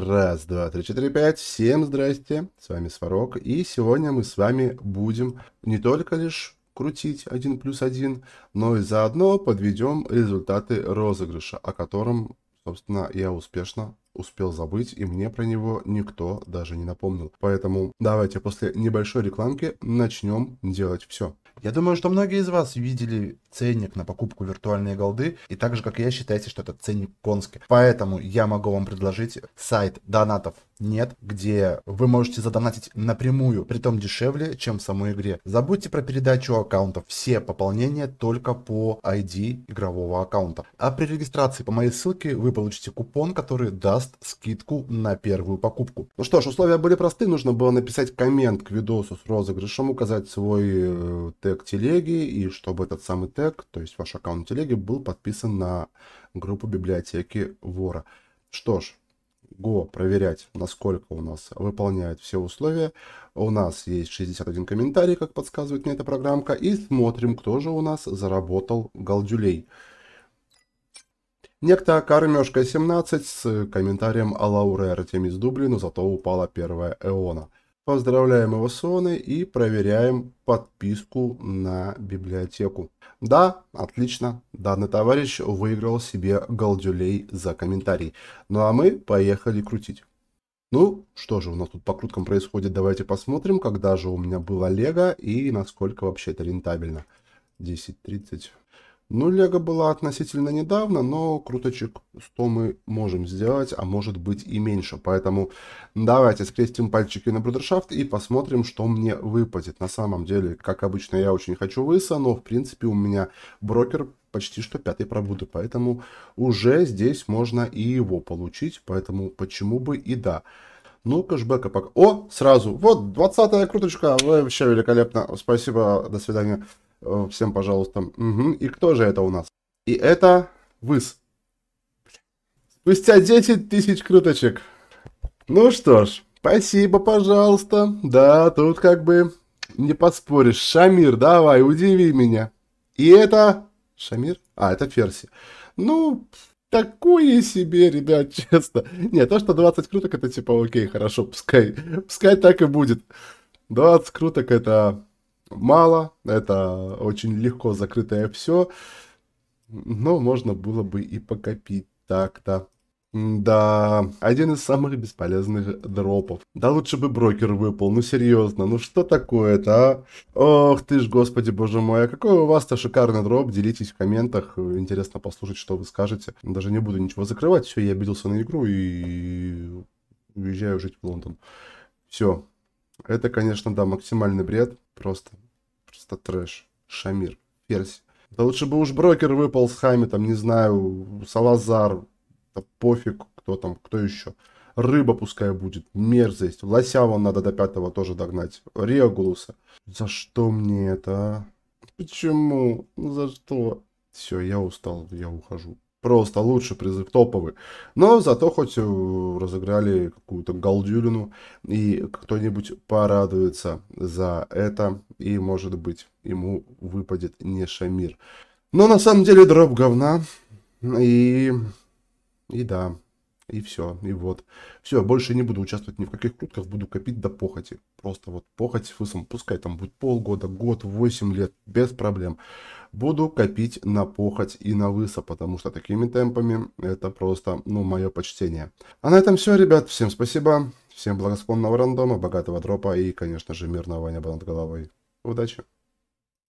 Раз, два, три, четыре, пять. Всем здрасте, с вами Сварог. И сегодня мы с вами будем не только лишь крутить 1 плюс 1, но и заодно подведем результаты розыгрыша, о котором, собственно, я успешно успел забыть, и мне про него никто даже не напомнил. Поэтому давайте после небольшой рекламки начнем делать все. Я думаю, что многие из вас видели ценник на покупку виртуальной голды, и так же, как и я, считаете, что этот ценник конский. Поэтому я могу вам предложить сайт донатов нет, где вы можете задонатить напрямую, при притом дешевле, чем в самой игре. Забудьте про передачу аккаунтов. Все пополнения только по ID игрового аккаунта. А при регистрации по моей ссылке вы получите купон, который даст скидку на первую покупку. Ну что ж, условия были просты. Нужно было написать коммент к видосу с розыгрышем, указать свой э, тег телеги и чтобы этот самый тег, то есть ваш аккаунт телеги, был подписан на группу библиотеки вора. Что ж, Go проверять, насколько у нас выполняет все условия. У нас есть 61 комментарий, как подсказывает мне эта программка. И смотрим, кто же у нас заработал голдюлей. Некто кормежка 17 с комментарием Алауры Артемис Дублину, зато упала первая эона. Поздравляем его с Оной и проверяем подписку на библиотеку. Да, отлично, данный товарищ выиграл себе голдюлей за комментарий. Ну а мы поехали крутить. Ну, что же у нас тут по круткам происходит, давайте посмотрим, когда же у меня было лего и насколько вообще это рентабельно. 10.30. Ну, Лего была относительно недавно, но круточек 100 мы можем сделать, а может быть и меньше. Поэтому давайте скрестим пальчики на брудершафт и посмотрим, что мне выпадет. На самом деле, как обычно, я очень хочу выса, но в принципе у меня брокер почти что пятый пробуды, поэтому уже здесь можно и его получить, поэтому почему бы и да. Ну, кэшбэка пока... О, сразу! Вот, 20-я круточка! Вообще великолепно! Спасибо, до свидания. Э, всем, пожалуйста. Угу. И кто же это у нас? И это выс. Спустя 10 тысяч круточек. Ну что ж, спасибо, пожалуйста. Да, тут как бы не поспоришь. Шамир, давай, удиви меня. И это... Шамир? А, это Ферси. Ну, такое себе, ребят, честно. Не, то, что 20 круток, это типа окей, хорошо, пускай. Пускай так и будет. 20 круток это мало, это очень легко закрытое все, но можно было бы и покопить так-то. Да, один из самых бесполезных дропов. Да лучше бы брокер выпал, ну серьезно, ну что такое-то, а? Ох ты ж, господи, боже мой, а какой у вас-то шикарный дроп, делитесь в комментах, интересно послушать, что вы скажете. Даже не буду ничего закрывать, все, я обиделся на игру и уезжаю жить в Лондон. Все, это, конечно, да, максимальный бред. Просто, просто трэш. Шамир. Ферзь. Да лучше бы уж брокер выпал с Хами, там, не знаю, Салазар. Да пофиг, кто там, кто еще. Рыба пускай будет, мерзость. Лося вон надо до пятого тоже догнать. Регулуса. За что мне это, а? Почему? Ну, за что? Все, я устал, я ухожу. Просто лучше призы топовый. Но зато хоть э, разыграли какую-то голдюлину. И кто-нибудь порадуется за это. И может быть ему выпадет не Шамир. Но на самом деле дроп говна. И... И да. И все. И вот. Все, больше не буду участвовать ни в каких крутках. Буду копить до похоти. Просто вот похоть фусом. Пускай там будет полгода, год, восемь лет. Без проблем буду копить на похоть и на высо, потому что такими темпами это просто, ну, мое почтение. А на этом все, ребят. Всем спасибо. Всем благосклонного рандома, богатого дропа и, конечно же, мирного неба над головой. Удачи!